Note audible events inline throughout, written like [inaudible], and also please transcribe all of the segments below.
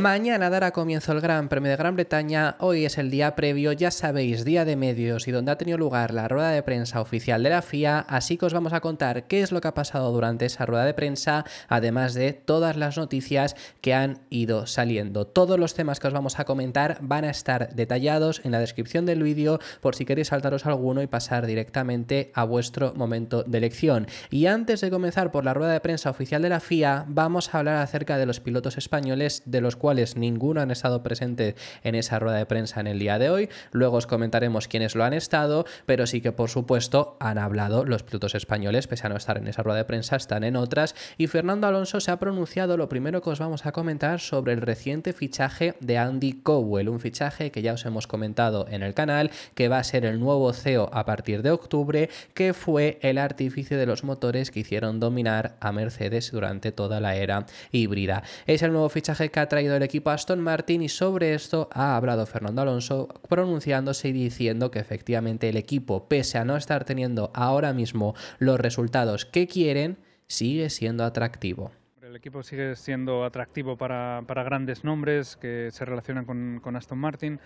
Mañana dará comienzo el Gran Premio de Gran Bretaña. Hoy es el día previo, ya sabéis, día de medios y donde ha tenido lugar la rueda de prensa oficial de la FIA. Así que os vamos a contar qué es lo que ha pasado durante esa rueda de prensa, además de todas las noticias que han ido saliendo. Todos los temas que os vamos a comentar van a estar detallados en la descripción del vídeo por si queréis saltaros alguno y pasar directamente a vuestro momento de elección. Y antes de comenzar por la rueda de prensa oficial de la FIA, vamos a hablar acerca de los pilotos españoles de los cuales ninguno han estado presentes en esa rueda de prensa en el día de hoy. Luego os comentaremos quiénes lo han estado, pero sí que por supuesto han hablado los pilotos españoles, pese a no estar en esa rueda de prensa, están en otras. Y Fernando Alonso se ha pronunciado lo primero que os vamos a comentar sobre el reciente fichaje de Andy Cowell, un fichaje que ya os hemos comentado en el canal, que va a ser el nuevo CEO a partir de octubre, que fue el artífice de los motores que hicieron dominar a Mercedes durante toda la era híbrida. Es el nuevo fichaje que ha traído el equipo Aston Martin y sobre esto ha hablado Fernando Alonso pronunciándose y diciendo que efectivamente el equipo, pese a no estar teniendo ahora mismo los resultados que quieren, sigue siendo atractivo. El equipo sigue siendo atractivo para, grandes nombres que se relacionan con, con Aston Martin.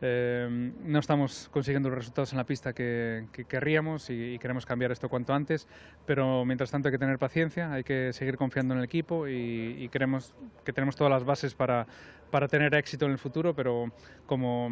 Em, no estamos consiguiendo los resultados en la pista que, querríamos y, queremos cambiar esto cuanto antes, pero mientras tanto hay que tener paciencia, hay que seguir confiando en el equipo y, y queremos que tenemos todas las bases para, para tener éxito en el futuro, pero como,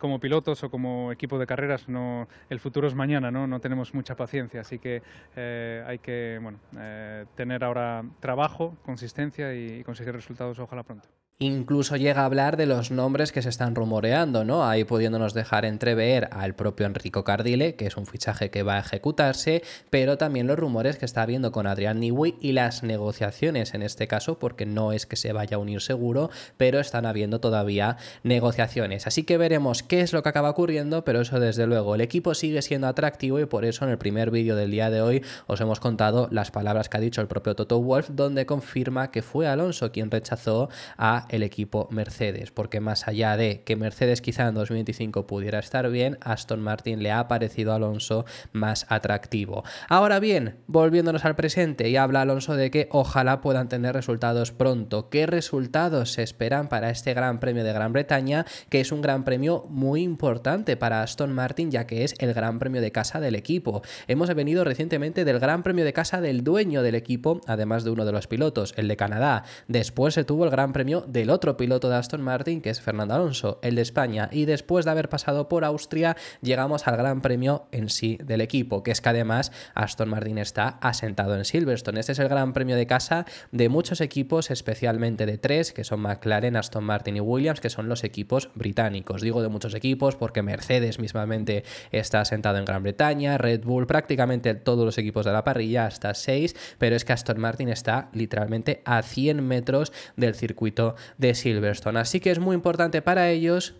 como, pilotos o como equipo de carreras, no, el futuro es mañana, no, no tenemos mucha paciencia, así que eh, hay que bueno, eh, tener ahora trabajo, consistencia y conseguir resultados ojalá pronto. Incluso llega a hablar de los nombres que se están rumoreando, ¿no? Ahí pudiéndonos dejar entrever al propio Enrico Cardile, que es un fichaje que va a ejecutarse, pero también los rumores que está habiendo con Adrián Niwi y las negociaciones en este caso, porque no es que se vaya a unir seguro, pero están habiendo todavía negociaciones. Así que veremos qué es lo que acaba ocurriendo, pero eso desde luego, el equipo sigue siendo atractivo y por eso en el primer vídeo del día de hoy os hemos contado las palabras que ha dicho el propio Toto Wolf, donde confirma que fue Alonso quien rechazó a el equipo Mercedes, porque más allá de que Mercedes quizá en 2025 pudiera estar bien, Aston Martin le ha parecido a Alonso más atractivo. Ahora bien, volviéndonos al presente, y habla Alonso de que ojalá puedan tener resultados pronto. ¿Qué resultados se esperan para este Gran Premio de Gran Bretaña? Que es un gran premio muy importante para Aston Martin, ya que es el Gran Premio de casa del equipo. Hemos venido recientemente del Gran Premio de casa del dueño del equipo, además de uno de los pilotos, el de Canadá. Después se tuvo el Gran Premio de del otro piloto de Aston Martin, que es Fernando Alonso, el de España. Y después de haber pasado por Austria, llegamos al Gran Premio en sí del equipo, que es que además Aston Martin está asentado en Silverstone. Este es el Gran Premio de casa de muchos equipos, especialmente de tres, que son McLaren, Aston Martin y Williams, que son los equipos británicos. Digo de muchos equipos porque Mercedes mismamente está asentado en Gran Bretaña, Red Bull, prácticamente todos los equipos de la parrilla, hasta seis, pero es que Aston Martin está literalmente a 100 metros del circuito de Silverstone. Así que es muy importante para ellos,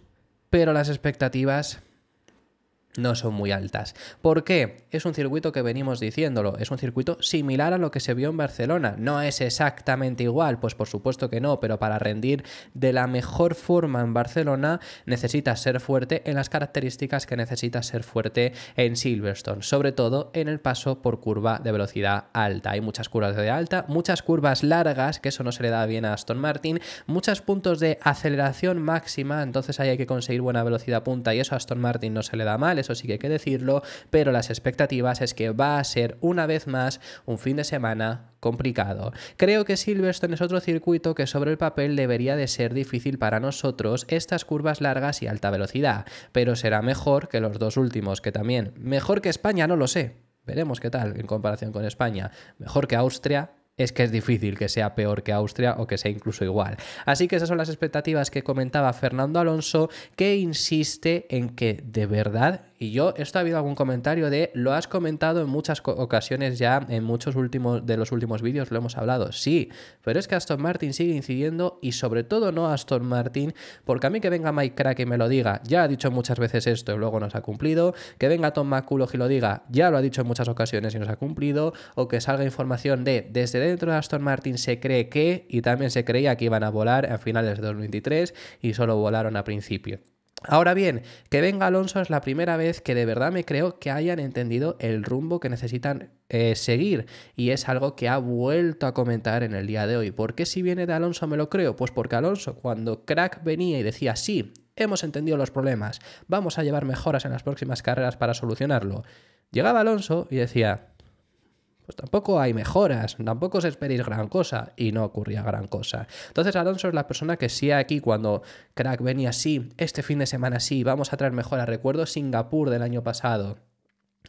pero las expectativas no son muy altas. ¿Por qué? Es un circuito que venimos diciéndolo, es un circuito similar a lo que se vio en Barcelona. No es exactamente igual, pues por supuesto que no, pero para rendir de la mejor forma en Barcelona necesitas ser fuerte en las características que necesitas ser fuerte en Silverstone, sobre todo en el paso por curva de velocidad alta. Hay muchas curvas de alta, muchas curvas largas, que eso no se le da bien a Aston Martin, muchos puntos de aceleración máxima, entonces ahí hay que conseguir buena velocidad punta y eso a Aston Martin no se le da mal eso sí que hay que decirlo, pero las expectativas es que va a ser una vez más un fin de semana complicado. Creo que Silverstone es otro circuito que sobre el papel debería de ser difícil para nosotros estas curvas largas y alta velocidad, pero será mejor que los dos últimos, que también mejor que España, no lo sé. Veremos qué tal en comparación con España. Mejor que Austria, es que es difícil que sea peor que Austria o que sea incluso igual. Así que esas son las expectativas que comentaba Fernando Alonso, que insiste en que de verdad y yo, esto ha habido algún comentario de, lo has comentado en muchas ocasiones ya, en muchos últimos, de los últimos vídeos lo hemos hablado, sí, pero es que Aston Martin sigue incidiendo y sobre todo no Aston Martin, porque a mí que venga Mike Crack y me lo diga, ya ha dicho muchas veces esto y luego nos ha cumplido, que venga Tom McCulloch y lo diga, ya lo ha dicho en muchas ocasiones y nos ha cumplido, o que salga información de, desde dentro de Aston Martin se cree que, y también se creía que iban a volar a finales de 2023 y solo volaron a principio. Ahora bien, que venga Alonso es la primera vez que de verdad me creo que hayan entendido el rumbo que necesitan eh, seguir y es algo que ha vuelto a comentar en el día de hoy. ¿Por qué si viene de Alonso me lo creo? Pues porque Alonso cuando crack venía y decía sí, hemos entendido los problemas, vamos a llevar mejoras en las próximas carreras para solucionarlo, llegaba Alonso y decía pues tampoco hay mejoras, tampoco os esperéis gran cosa y no ocurría gran cosa. Entonces Alonso es la persona que sí aquí cuando crack venía así, este fin de semana sí, vamos a traer mejoras. Recuerdo Singapur del año pasado.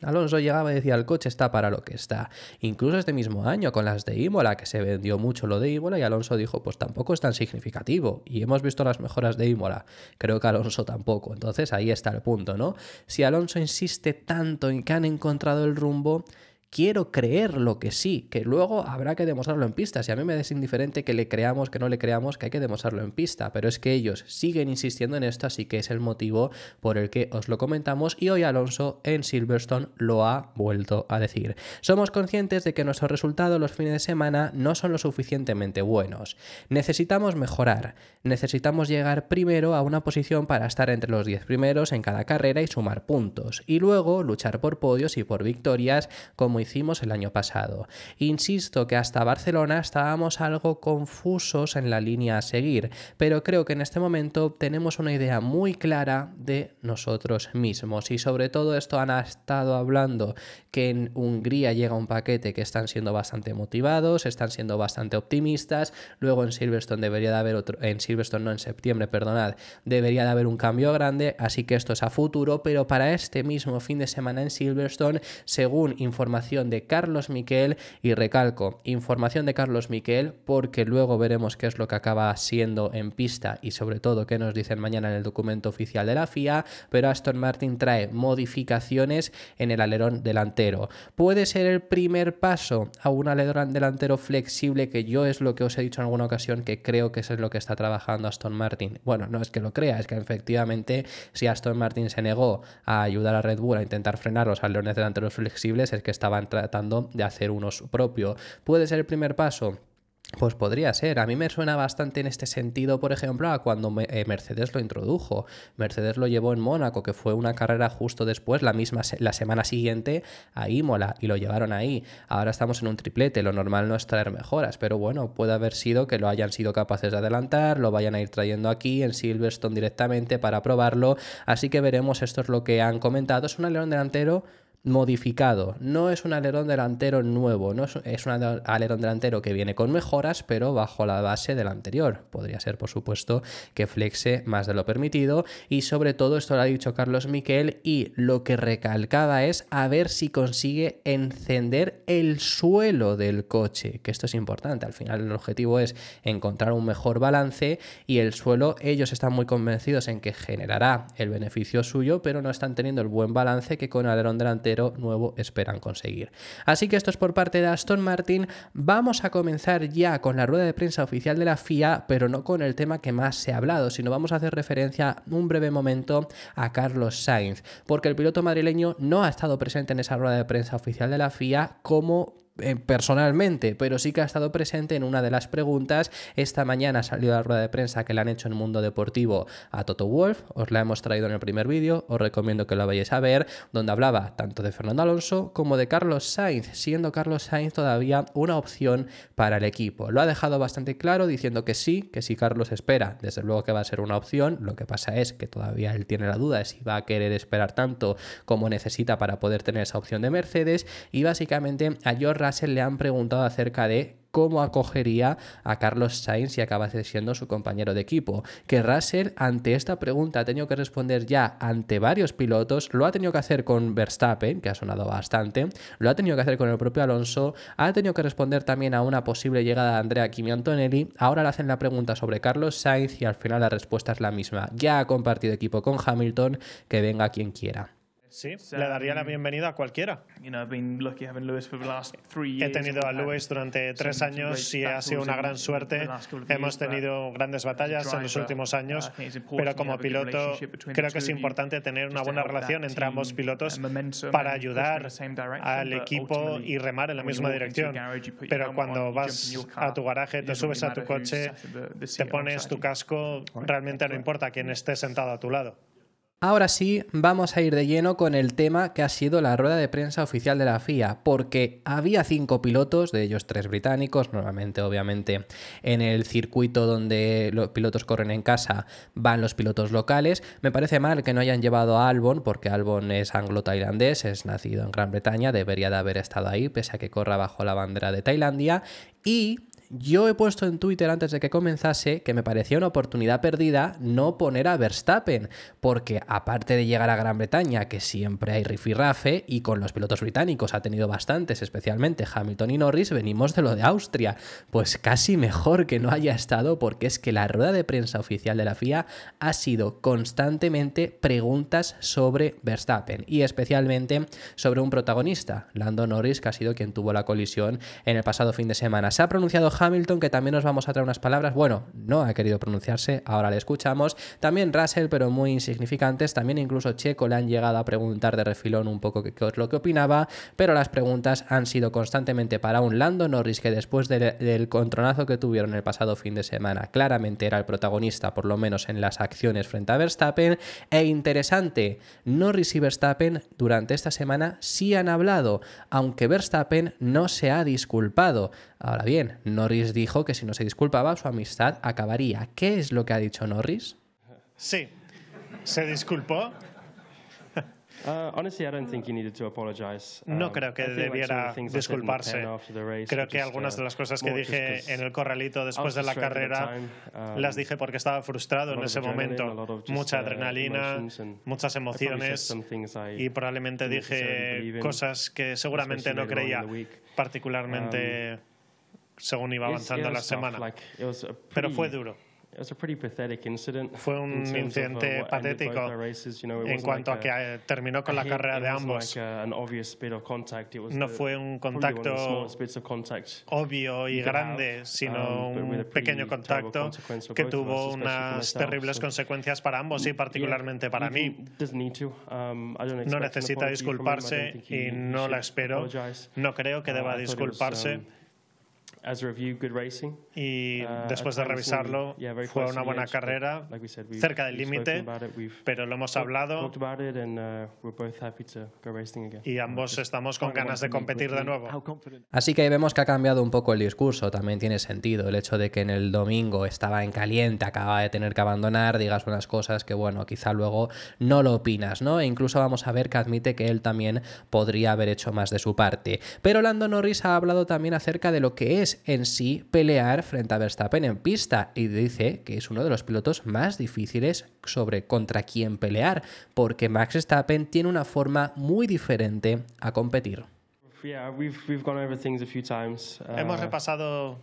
Alonso llegaba y decía, el coche está para lo que está. Incluso este mismo año con las de Imola, que se vendió mucho lo de Imola, y Alonso dijo, pues tampoco es tan significativo. Y hemos visto las mejoras de Imola. Creo que Alonso tampoco. Entonces ahí está el punto, ¿no? Si Alonso insiste tanto en que han encontrado el rumbo, quiero creer lo que sí, que luego habrá que demostrarlo en pista. Si a mí me es indiferente que le creamos, que no le creamos, que hay que demostrarlo en pista. Pero es que ellos siguen insistiendo en esto, así que es el motivo por el que os lo comentamos y hoy Alonso en Silverstone lo ha vuelto a decir. Somos conscientes de que nuestros resultados los fines de semana no son lo suficientemente buenos. Necesitamos mejorar, necesitamos llegar primero a una posición para estar entre los 10 primeros en cada carrera y sumar puntos, y luego luchar por podios y por victorias como hicimos el año pasado. Insisto que hasta Barcelona estábamos algo confusos en la línea a seguir, pero creo que en este momento tenemos una idea muy clara de nosotros mismos y sobre todo esto han estado hablando que en Hungría llega un paquete que están siendo bastante motivados, están siendo bastante optimistas, luego en Silverstone debería de haber otro, en Silverstone no en septiembre, perdonad, debería de haber un cambio grande, así que esto es a futuro, pero para este mismo fin de semana en Silverstone, según información de Carlos Miquel y recalco, información de Carlos Miquel porque luego veremos qué es lo que acaba siendo en pista y sobre todo qué nos dicen mañana en el documento oficial de la FIA, pero Aston Martin trae modificaciones en el alerón delantero. Puede ser el primer paso a un alerón delantero flexible que yo es lo que os he dicho en alguna ocasión que creo que eso es lo que está trabajando Aston Martin. Bueno, no es que lo crea, es que efectivamente si Aston Martin se negó a ayudar a Red Bull a intentar frenar los alerones delanteros flexibles es que estaba tratando de hacer uno su propio. ¿Puede ser el primer paso? Pues podría ser. A mí me suena bastante en este sentido, por ejemplo, a cuando eh, Mercedes lo introdujo. Mercedes lo llevó en Mónaco, que fue una carrera justo después, la misma la semana siguiente, a Imola, y lo llevaron ahí. Ahora estamos en un triplete, lo normal no es traer mejoras, pero bueno, puede haber sido que lo hayan sido capaces de adelantar, lo vayan a ir trayendo aquí en Silverstone directamente para probarlo. Así que veremos, esto es lo que han comentado. Es un alerón delantero modificado. No es un alerón delantero nuevo, no es, es, un alerón delantero que viene con mejoras, pero bajo la base del anterior. Podría ser, por supuesto, que flexe más de lo permitido. Y sobre todo, esto lo ha dicho Carlos Miquel, y lo que recalcaba es a ver si consigue encender el suelo del coche, que esto es importante. Al final el objetivo es encontrar un mejor balance y el suelo, ellos están muy convencidos en que generará el beneficio suyo, pero no están teniendo el buen balance que con alerón delantero nuevo esperan conseguir. Así que esto es por parte de Aston Martin. Vamos a comenzar ya con la rueda de prensa oficial de la FIA, pero no con el tema que más se ha hablado, sino vamos a hacer referencia un breve momento a Carlos Sainz, porque el piloto madrileño no ha estado presente en esa rueda de prensa oficial de la FIA como eh, personalmente, pero sí que ha estado presente en una de las preguntas. Esta mañana salió la rueda de prensa que le han hecho en Mundo Deportivo a Toto Wolf, os la hemos traído en el primer vídeo, os recomiendo que lo vayáis a ver, donde hablaba tanto de Fernando Alonso como de Carlos Sainz, siendo Carlos Sainz todavía una opción para el equipo. Lo ha dejado bastante claro diciendo que sí, que si Carlos espera, desde luego que va a ser una opción, lo que pasa es que todavía él tiene la duda de si va a querer esperar tanto como necesita para poder tener esa opción de Mercedes y básicamente a Jorra Russell le han preguntado acerca de cómo acogería a Carlos Sainz si acabase siendo su compañero de equipo. Que Russell ante esta pregunta ha tenido que responder ya ante varios pilotos, lo ha tenido que hacer con Verstappen, que ha sonado bastante, lo ha tenido que hacer con el propio Alonso, ha tenido que responder también a una posible llegada de Andrea Kimi Antonelli, ahora le hacen la pregunta sobre Carlos Sainz y al final la respuesta es la misma. Ya ha compartido equipo con Hamilton, que venga quien quiera. Sí, le daría la bienvenida a cualquiera. He tenido a Lewis durante tres años y ha sido una gran suerte. Hemos tenido grandes batallas en los últimos uh, años, pero como piloto creo que es importante tener una buena relación entre ambos pilotos para ayudar al equipo y remar en la misma dirección. Pero cuando vas a tu garaje, te subes a tu coche, te pones tu casco, realmente no importa quién esté sentado a tu lado. Ahora sí, vamos a ir de lleno con el tema que ha sido la rueda de prensa oficial de la FIA, porque había cinco pilotos, de ellos tres británicos, normalmente obviamente en el circuito donde los pilotos corren en casa van los pilotos locales. Me parece mal que no hayan llevado a Albon, porque Albon es anglo-tailandés, es nacido en Gran Bretaña, debería de haber estado ahí, pese a que corra bajo la bandera de Tailandia, y yo he puesto en Twitter antes de que comenzase que me parecía una oportunidad perdida no poner a Verstappen, porque aparte de llegar a Gran Bretaña, que siempre hay rifirrafe, y con los pilotos británicos ha tenido bastantes, especialmente Hamilton y Norris, venimos de lo de Austria. Pues casi mejor que no haya estado, porque es que la rueda de prensa oficial de la FIA ha sido constantemente preguntas sobre Verstappen, y especialmente sobre un protagonista, Lando Norris, que ha sido quien tuvo la colisión en el pasado fin de semana. Se ha pronunciado Hamilton, que también nos vamos a traer unas palabras. Bueno, no ha querido pronunciarse, ahora le escuchamos. También Russell, pero muy insignificantes. También incluso Checo le han llegado a preguntar de refilón un poco qué es lo que opinaba, pero las preguntas han sido constantemente para un Lando Norris, que después del contronazo que tuvieron el pasado fin de semana, claramente era el protagonista, por lo menos en las acciones frente a Verstappen. E interesante, Norris y Verstappen durante esta semana sí han hablado, aunque Verstappen no se ha disculpado. Ahora bien, Norris dijo que si no se disculpaba, su amistad acabaría. ¿Qué es lo que ha dicho Norris? Sí, se disculpó. No creo que debiera disculparse. Creo que algunas de uh, las cosas que dije en el corralito después de la carrera um, las dije porque estaba frustrado en ese momento. Mucha uh, adrenalina, muchas emociones y probablemente dije cosas que seguramente no creía, particularmente um, según iba avanzando la semana. Pero fue duro. Fue un uh, incidente patético en cuanto a que eh, terminó con la carrera de ambos. Uh, no fue un contacto obvio y grande, sino um, un pequeño contacto que tuvo unas terribles consecuencias para ambos y particularmente para mí. Um, no necesita disculparse y no la espero. No creo que uh, deba disculparse. Um, y uh, después de revisarlo fue una buena carrera, cerca del límite, pero lo hemos hablado uh, y ambos estamos con ganas de competir de nuevo. Así que vemos que ha cambiado un poco el discurso, también tiene sentido el hecho de que en el domingo estaba en caliente, acaba de tener que abandonar, digas unas cosas que bueno, quizá luego no lo opinas, ¿no? E incluso vamos a ver que admite que él también podría haber hecho más de su parte. Pero Lando Norris ha hablado también acerca de lo que es en sí pelear frente a Verstappen en pista y dice que es uno de los pilotos más difíciles sobre contra quién pelear, porque Max Verstappen tiene una forma muy diferente a competir. Hemos uh, repasado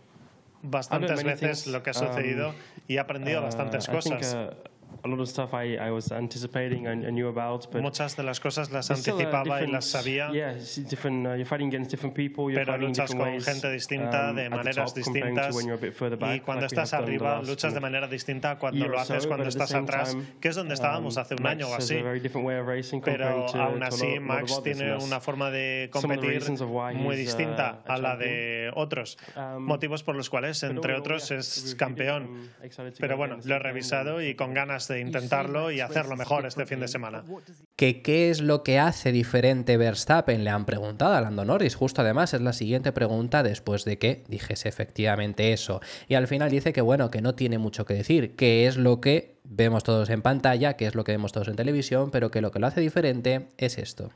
bastantes veces lo que ha sucedido um, y he aprendido uh, bastantes cosas. Uh, Muchas de las cosas las anticipaba y las sabía. pero luchas con gente distinta, de maneras distintas. y cuando estás arriba, luchas de manera distinta cuando lo haces cuando estás atrás, que es donde estábamos um, hace un año o así. Pero aún así, Max tiene una forma de competir muy uh, distinta a la de otros motivos por los cuales, entre otros, es campeón. Pero bueno, lo he revisado y con ganas de intentarlo y hacerlo mejor este fin de semana. ¿Qué, qué es lo que hace diferente Verstappen? Le han preguntado a Lando Norris. Justo además es la siguiente pregunta después de que dijese efectivamente eso. Y al final dice que bueno, que no tiene mucho que decir, qué es lo que vemos todos en pantalla, que es lo que vemos todos en televisión, pero que lo que lo hace diferente es esto.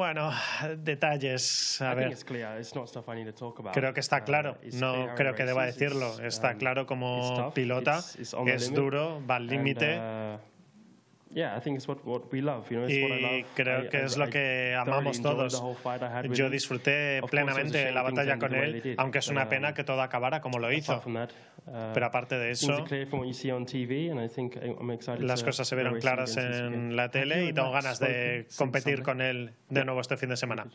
Bueno, [sighs] detalles. A ver. Creo que está uh, claro. No creo que deba decirlo. Está um, claro como pilota es duro, va al límite uh, y creo que es lo que amamos todos. Yo disfruté plenamente la batalla con él, aunque es una uh, pena que todo acabara como lo hizo. Uh, Pero aparte de eso, las cosas se vieron claras en la tele y tengo ganas de competir con él de nuevo este fin de semana.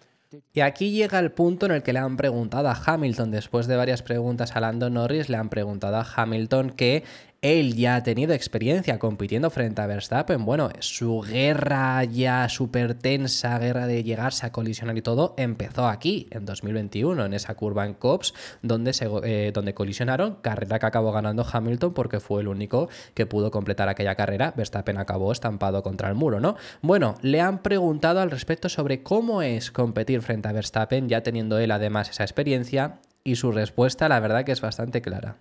Y aquí llega el punto en el que le han preguntado a Hamilton, después de varias preguntas a Lando Norris, le han preguntado a Hamilton que él ya ha tenido experiencia compitiendo frente a Verstappen. Bueno, su guerra ya súper tensa, guerra de llegarse a colisionar y todo, empezó aquí, en 2021, en esa curva en Cops, donde, eh, donde colisionaron, carrera que acabó ganando Hamilton porque fue el único que pudo completar aquella carrera. Verstappen acabó estampado contra el muro, ¿no? Bueno, le han preguntado al respecto sobre cómo es competir frente a Verstappen, ya teniendo él además esa experiencia, y su respuesta la verdad que es bastante clara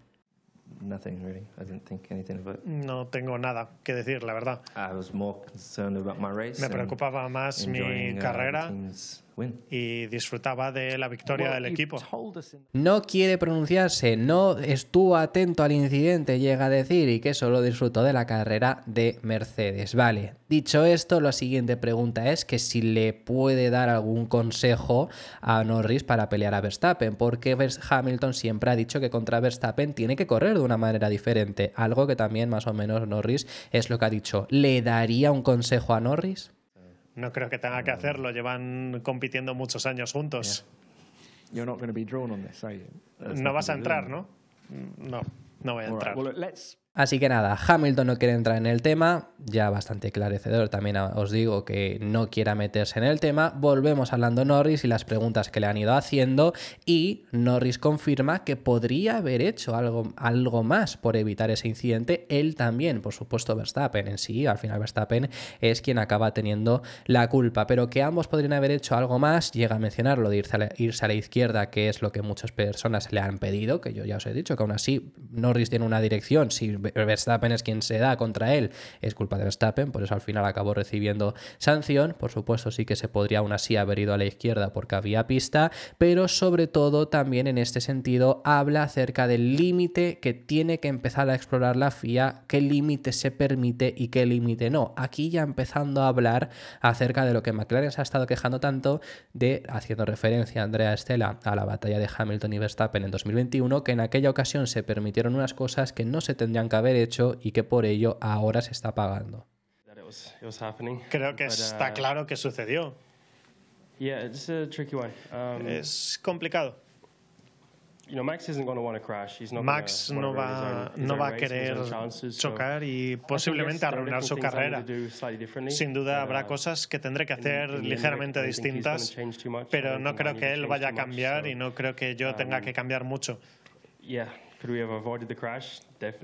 nothing really. I didn't think anything of it. No tengo nada que decir, la verdad. I was more concerned about my race. Me preocupaba más mi uh, carrera y disfrutaba de la victoria del equipo. No quiere pronunciarse, no estuvo atento al incidente, llega a decir, y que solo disfrutó de la carrera de Mercedes. Vale, dicho esto, la siguiente pregunta es que si le puede dar algún consejo a Norris para pelear a Verstappen, porque Hamilton siempre ha dicho que contra Verstappen tiene que correr de una manera diferente, algo que también más o menos Norris es lo que ha dicho. ¿Le daría un consejo a Norris? No creo que tenga que hacerlo. Llevan compitiendo muchos años juntos. No vas a entrar, ¿no? No, no voy a entrar. Así que nada, Hamilton no quiere entrar en el tema, ya bastante esclarecedor también os digo que no quiera meterse en el tema, volvemos hablando Norris y las preguntas que le han ido haciendo y Norris confirma que podría haber hecho algo, algo más por evitar ese incidente, él también, por supuesto Verstappen en sí, al final Verstappen es quien acaba teniendo la culpa, pero que ambos podrían haber hecho algo más, llega a mencionarlo de irse a la, irse a la izquierda, que es lo que muchas personas le han pedido, que yo ya os he dicho que aún así Norris tiene una dirección, si Verstappen es quien se da contra él, es culpa de Verstappen, por eso al final acabó recibiendo sanción. Por supuesto, sí que se podría aún así haber ido a la izquierda porque había pista, pero sobre todo también en este sentido habla acerca del límite que tiene que empezar a explorar la FIA, qué límite se permite y qué límite no. Aquí ya empezando a hablar acerca de lo que McLaren se ha estado quejando tanto de, haciendo referencia a Andrea Estela a la batalla de Hamilton y Verstappen en 2021, que en aquella ocasión se permitieron unas cosas que no se tendrían que haber hecho y que por ello ahora se está pagando. Creo que está uh, claro que sucedió. Um, es complicado. Max no va, no va a querer chocar y posiblemente arruinar su carrera. Sin duda habrá uh, cosas que tendré que hacer ligeramente distintas, pero no creo que él vaya a cambiar y no creo que yo tenga um, que cambiar mucho.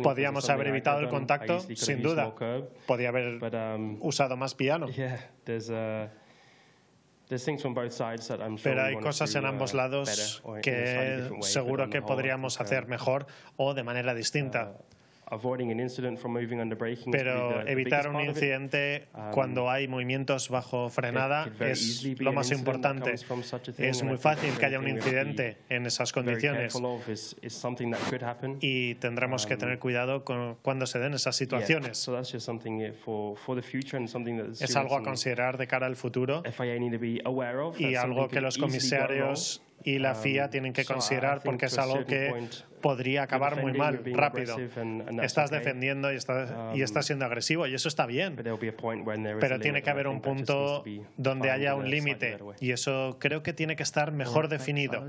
¿Podríamos haber evitado el contacto, sin duda. Podía haber um, usado más piano. Pero hay cosas en uh, ambos lados que seguro que podríamos uh, hacer mejor o de manera distinta. Uh, pero evitar un incidente um, cuando hay movimientos bajo frenada es lo más importante. Es muy fácil que haya un incidente en esas condiciones y tendremos que um, tener cuidado con cuando se den esas situaciones. Es algo a considerar de cara al futuro y algo que los comisarios y la um, FIA tienen que considerar porque es algo que podría acabar muy mal, rápido. Estás defendiendo y estás, y um, estás siendo agresivo y eso está bien, pero tiene que haber un punto donde haya un límite y eso creo que tiene que estar mejor definido.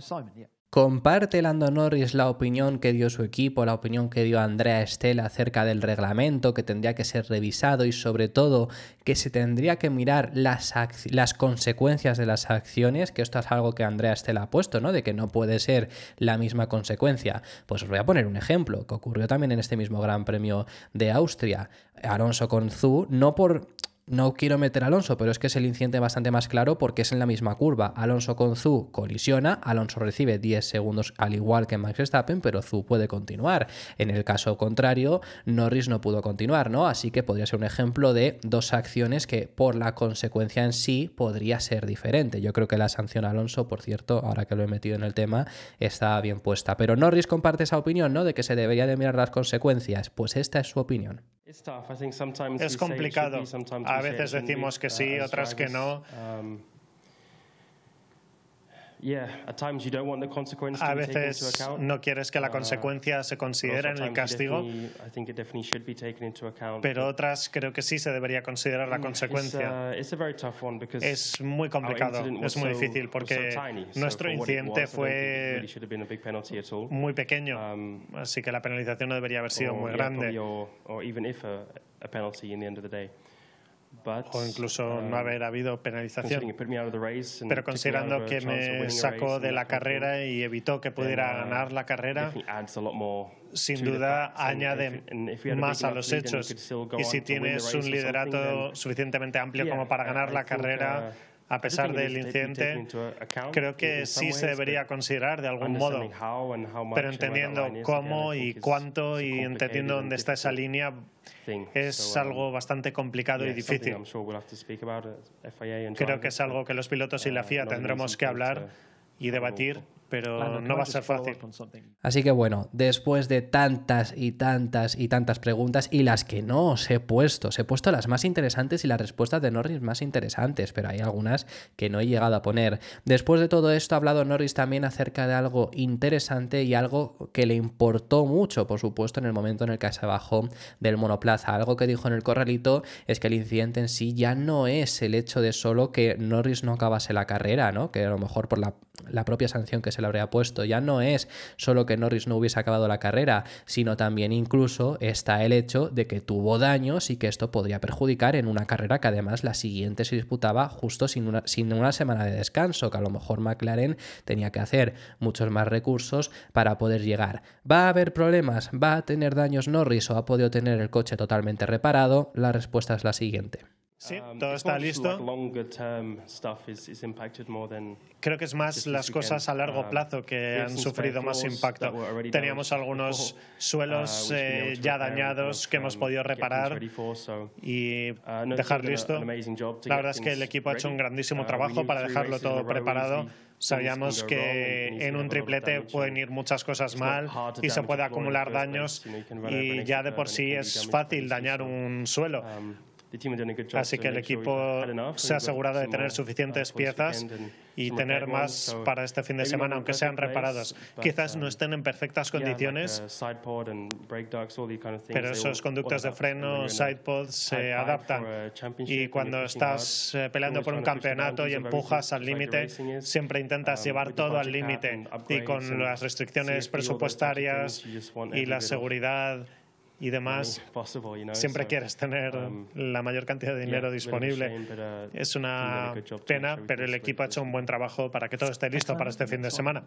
Comparte Lando Norris la opinión que dio su equipo, la opinión que dio Andrea Estela acerca del reglamento que tendría que ser revisado y sobre todo que se tendría que mirar las, las consecuencias de las acciones, que esto es algo que Andrea Estela ha puesto, ¿no? De que no puede ser la misma consecuencia. Pues os voy a poner un ejemplo que ocurrió también en este mismo Gran Premio de Austria. Alonso con no por no quiero meter a Alonso, pero es que es el incidente bastante más claro porque es en la misma curva. Alonso con Zu colisiona, Alonso recibe 10 segundos al igual que Max Verstappen, pero Zu puede continuar. En el caso contrario, Norris no pudo continuar, ¿no? Así que podría ser un ejemplo de dos acciones que por la consecuencia en sí podría ser diferente. Yo creo que la sanción a Alonso, por cierto, ahora que lo he metido en el tema, está bien puesta. Pero Norris comparte esa opinión, ¿no? De que se debería de mirar las consecuencias. Pues esta es su opinión. Es complicado. A veces decimos que uh, sí, otras que no. Um, a veces no quieres que la uh, consecuencia se considere en el castigo, pero otras creo que sí se debería considerar la mm, consecuencia. Uh, es muy complicado, es muy difícil porque nuestro incidente fue muy pequeño, um, así que la penalización no debería haber sido muy grande o incluso no um, haber habido penalización. Pero considerando que me sacó de la carrera y evitó que pudiera uh, ganar la carrera, sin duda añade más a los hechos. Y si tienes un liderato suficientemente amplio como para ganar la carrera, uh, a pesar del incidente, creo que sí se debería considerar de algún modo, pero entendiendo cómo y cuánto y entendiendo dónde está esa línea es um, algo bastante complicado y difícil. Creo que es algo que los pilotos y la uh, FIA tendremos que hablar y debatir pero no va a ser fácil. Así que bueno, después de tantas y tantas y tantas preguntas y las que no os he puesto, os he puesto las más interesantes y las respuestas de Norris más interesantes, pero hay algunas que no he llegado a poner. Después de todo esto ha hablado Norris también acerca de algo interesante y algo que le importó mucho, por supuesto, en el momento en el que se bajó del monoplaza. Algo que dijo en el corralito es que el incidente en sí ya no es el hecho de solo que Norris no acabase la carrera, ¿no? Que a lo mejor por la la propia sanción que se le habría puesto. Ya no es solo que Norris no hubiese acabado la carrera, sino también incluso está el hecho de que tuvo daños y que esto podría perjudicar en una carrera que además la siguiente se disputaba justo sin una, sin una semana de descanso, que a lo mejor McLaren tenía que hacer muchos más recursos para poder llegar. ¿Va a haber problemas? ¿Va a tener daños Norris o ha podido tener el coche totalmente reparado? La respuesta es la siguiente. Sí, um, todo está listo. Creo que es más las cosas a largo um, plazo que han sufrido más impacto. Teníamos algunos uh, suelos eh, ya dañados que hemos podido reparar y uh, dejar listo. La verdad es que el equipo ha hecho un grandísimo uh, trabajo para dejarlo todo preparado. Sabíamos que en un triplete pueden ir muchas cosas mal y se puede acumular daños y ya de por sí es fácil dañar un suelo. Um, Así que el equipo se ha asegurado de tener uh, suficientes piezas y tener más para este fin de semana, aunque sean reparadas. Quizás no um, estén en perfectas uh, condiciones, pero esos conductos de freno, sidepods, se adaptan. Y cuando estás eh, peleando por un campeonato y empujas al límite, siempre intentas um, llevar todo al límite. Y con las restricciones presupuestarias y la seguridad y demás, siempre quieres tener um, la mayor cantidad de dinero disponible. Uh, es una pena, pero el equipo ha hecho un buen trabajo para que todo esté listo para este fin de semana.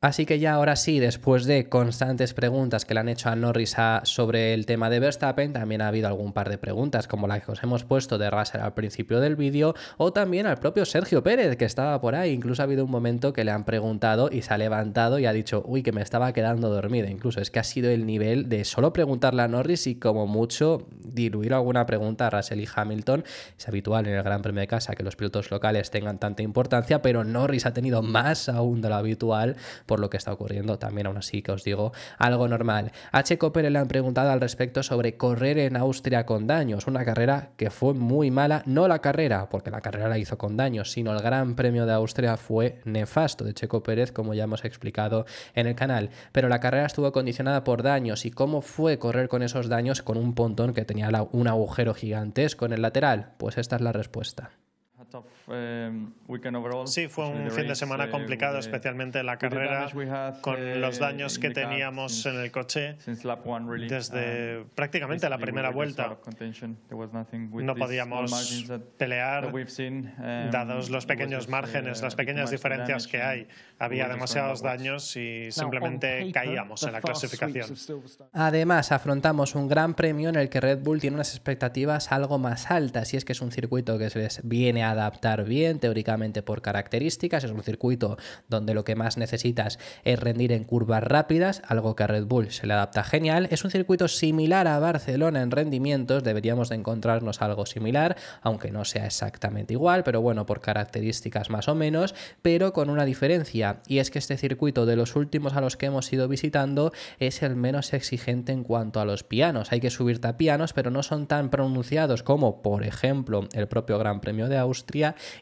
Así que ya ahora sí, después de constantes preguntas que le han hecho a Norris sobre el tema de Verstappen, también ha habido algún par de preguntas como la que os hemos puesto de Russell al principio del vídeo o también al propio Sergio Pérez que estaba por ahí. Incluso ha habido un momento que le han preguntado y se ha levantado y ha dicho, uy, que me estaba quedando dormida. Incluso es que ha sido el nivel de solo preguntarle a Norris y como mucho diluir alguna pregunta a Russell y Hamilton. Es habitual en el Gran Premio de Casa que los pilotos locales tengan tanta importancia, pero Norris ha tenido más aún de lo habitual por lo que está ocurriendo, también aún así que os digo algo normal. checo pérez le han preguntado al respecto sobre correr en Austria con daños, una carrera que fue muy mala, no la carrera, porque la carrera la hizo con daños, sino el Gran Premio de Austria fue nefasto de Checo Pérez, como ya hemos explicado en el canal. Pero la carrera estuvo condicionada por daños y cómo fue correr con esos daños con un pontón que tenía un agujero gigantesco en el lateral. Pues esta es la respuesta. Um, sí, fue un fin de semana uh, complicado, especialmente la carrera, con uh, los daños que teníamos en el coche desde prácticamente la primera vuelta. No podíamos pelear, um, dados los pequeños uh, márgenes, las pequeñas diferencias que hay. Había demasiados daños y simplemente caíamos en la clasificación. Además, afrontamos un gran premio en el que Red Bull tiene unas expectativas algo más altas, y es que es un circuito que se les viene a dar adaptar bien teóricamente por características. Es un circuito donde lo que más necesitas es rendir en curvas rápidas, algo que a Red Bull se le adapta genial. Es un circuito similar a Barcelona en rendimientos, deberíamos de encontrarnos algo similar, aunque no sea exactamente igual, pero bueno, por características más o menos, pero con una diferencia, y es que este circuito de los últimos a los que hemos ido visitando es el menos exigente en cuanto a los pianos. Hay que subirte a pianos, pero no son tan pronunciados como, por ejemplo, el propio Gran Premio de Austria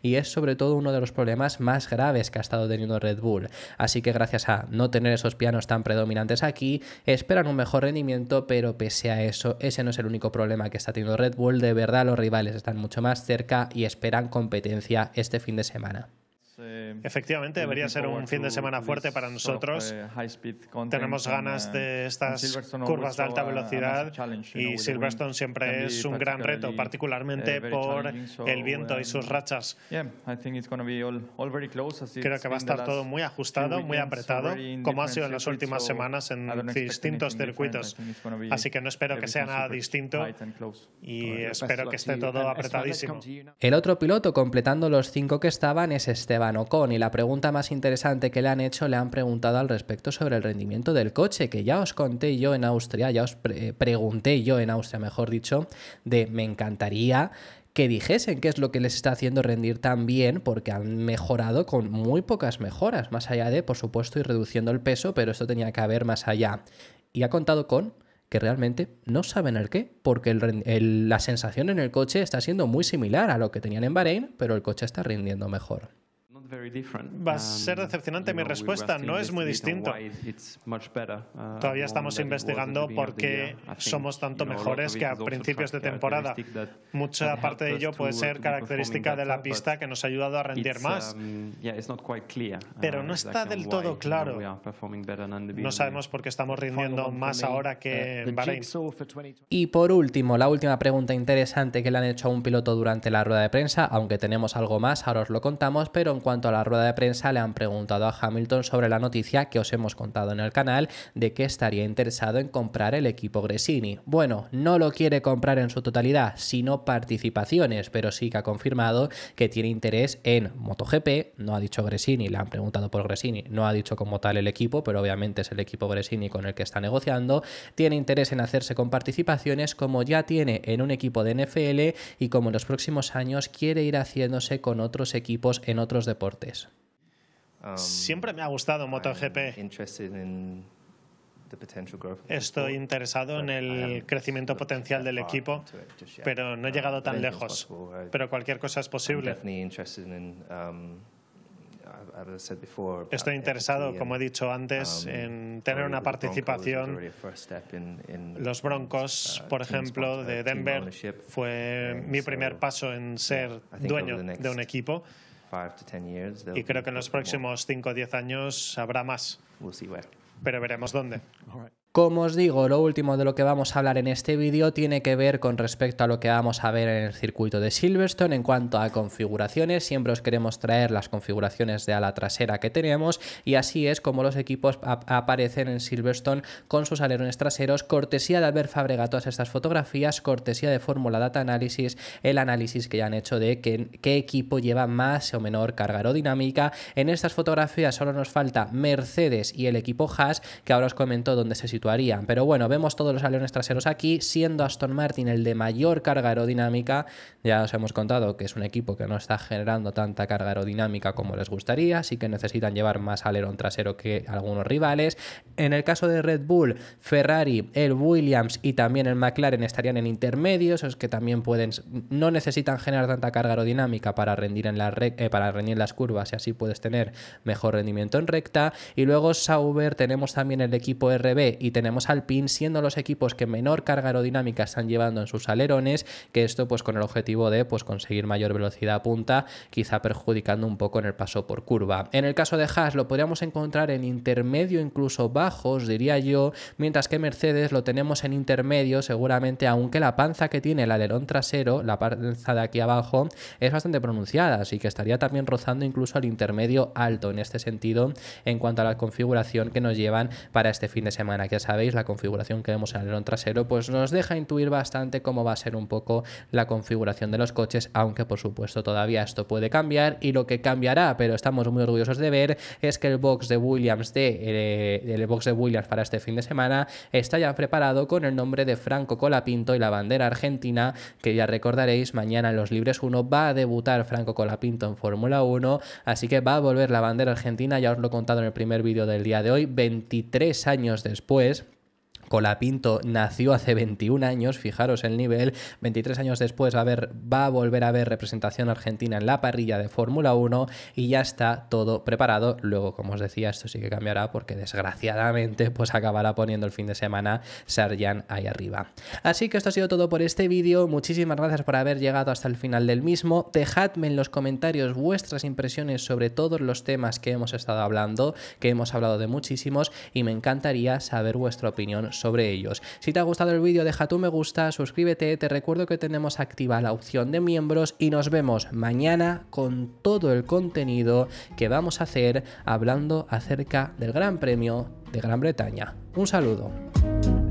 y es sobre todo uno de los problemas más graves que ha estado teniendo Red Bull. Así que gracias a no tener esos pianos tan predominantes aquí, esperan un mejor rendimiento, pero pese a eso, ese no es el único problema que está teniendo Red Bull. De verdad, los rivales están mucho más cerca y esperan competencia este fin de semana. Efectivamente, debería ser un fin de semana fuerte para nosotros. Tenemos ganas de eh, estas curvas de alta velocidad y Silverstone siempre es un gran reto, particularmente eh, por el viento y um, sus rachas. Creo que va a estar todo muy ajustado, muy apretado, como ha sido en las últimas semanas en distintos circuitos. Así que no espero que sea nada distinto y espero que esté todo apretadísimo. El otro piloto completando los cinco que estaban es Esteban con, y la pregunta más interesante que le han hecho, le han preguntado al respecto sobre el rendimiento del coche, que ya os conté yo en Austria, ya os pregunté yo en Austria, mejor dicho, de me encantaría que dijesen qué es lo que les está haciendo rendir tan bien, porque han mejorado con muy pocas mejoras, más allá de, por supuesto, ir reduciendo el peso, pero esto tenía que haber más allá. Y ha contado con que realmente no saben el qué, porque la sensación en el coche está siendo muy similar a lo que tenían en Bahrein, pero el coche está rindiendo mejor. Va a um, ser decepcionante mi respuesta, no es muy distinto. Uh, Todavía estamos investigando por qué somos tanto mejores que a principios de temporada. Mucha parte de ello puede ser característica de la pista que nos ha ayudado a rendir más. Um, uh, pero no está del todo claro. No sabemos por qué estamos rindiendo más ahora uh, que en Bahrein. Y por último, la última pregunta interesante que le han hecho a un piloto durante la rueda de prensa, aunque tenemos algo más, ahora os lo contamos, pero en cuanto a la rueda de prensa, le han preguntado a Hamilton sobre la noticia que os hemos contado en el canal de que estaría interesado en comprar el equipo Gresini. Bueno, no lo quiere comprar en su totalidad, sino participaciones, pero sí que ha confirmado que tiene interés en MotoGP, no ha dicho Gresini, le han preguntado por Gresini, no ha dicho como tal el equipo, pero obviamente es el equipo Gresini con el que está negociando, tiene interés en hacerse con participaciones como ya tiene en un equipo de NFL y como en los próximos años quiere ir haciéndose con otros equipos en otros deportes Siempre um, me ha gustado MotoGP. Estoy interesado en el crecimiento potencial del equipo, pero no he llegado um, tan lejos. Pero cualquier cosa es posible. Um, Estoy interesado, como he dicho antes, en tener una participación. Los Broncos, uh, por ejemplo, uh, de Denver, fue mi primer paso en ser dueño de un equipo. Y creo que en los próximos 5 o 10 años habrá más. Pero veremos dónde. Como os digo, lo último de lo que vamos a hablar en este vídeo tiene que ver con respecto a lo que vamos a ver en el circuito de Silverstone en cuanto a configuraciones. Siempre os queremos traer las configuraciones de ala trasera que tenemos y así es como los equipos aparecen en Silverstone con sus alerones traseros. Cortesía de haber fabricado todas estas fotografías, cortesía de Fórmula Data Analysis, el análisis que ya han hecho de qué equipo lleva más o menor carga aerodinámica. En estas fotografías solo nos falta Mercedes y el equipo Haas, que ahora os comento dónde se sitúa pero bueno, vemos todos los alerones traseros aquí, siendo Aston Martin el de mayor carga aerodinámica. Ya os hemos contado que es un equipo que no está generando tanta carga aerodinámica como les gustaría, así que necesitan llevar más alerón trasero que algunos rivales. En el caso de Red Bull, Ferrari, el Williams y también el McLaren estarían en intermedios, es que también pueden, no necesitan generar tanta carga aerodinámica para rendir en, la eh, para rendir las curvas y así puedes tener mejor rendimiento en recta. Y luego Sauber tenemos también el equipo RB y tenemos PIN siendo los equipos que menor carga aerodinámica están llevando en sus alerones, que esto pues con el objetivo de pues conseguir mayor velocidad punta, quizá perjudicando un poco en el paso por curva. En el caso de Haas lo podríamos encontrar en intermedio, incluso bajos, diría yo, mientras que Mercedes lo tenemos en intermedio, seguramente, aunque la panza que tiene el alerón trasero, la panza de aquí abajo, es bastante pronunciada, así que estaría también rozando incluso al intermedio alto en este sentido en cuanto a la configuración que nos llevan para este fin de semana, que sabéis, la configuración que vemos en el alerón trasero, pues nos deja intuir bastante cómo va a ser un poco la configuración de los coches, aunque por supuesto todavía esto puede cambiar y lo que cambiará, pero estamos muy orgullosos de ver, es que el box de Williams de eh, el box de Williams para este fin de semana está ya preparado con el nombre de Franco Colapinto y la bandera argentina, que ya recordaréis, mañana en los Libres 1 va a debutar Franco Colapinto en Fórmula 1, así que va a volver la bandera argentina, ya os lo he contado en el primer vídeo del día de hoy, 23 años después Colapinto nació hace 21 años, fijaros el nivel, 23 años después va a, va a volver a ver representación argentina en la parrilla de Fórmula 1 y ya está todo preparado. Luego, como os decía, esto sí que cambiará porque desgraciadamente pues acabará poniendo el fin de semana Sarjan ahí arriba. Así que esto ha sido todo por este vídeo, muchísimas gracias por haber llegado hasta el final del mismo, dejadme en los comentarios vuestras impresiones sobre todos los temas que hemos estado hablando, que hemos hablado de muchísimos y me encantaría saber vuestra opinión sobre sobre ellos. Si te ha gustado el vídeo, deja tu me gusta, suscríbete, te recuerdo que tenemos activa la opción de miembros y nos vemos mañana con todo el contenido que vamos a hacer hablando acerca del Gran Premio de Gran Bretaña. Un saludo.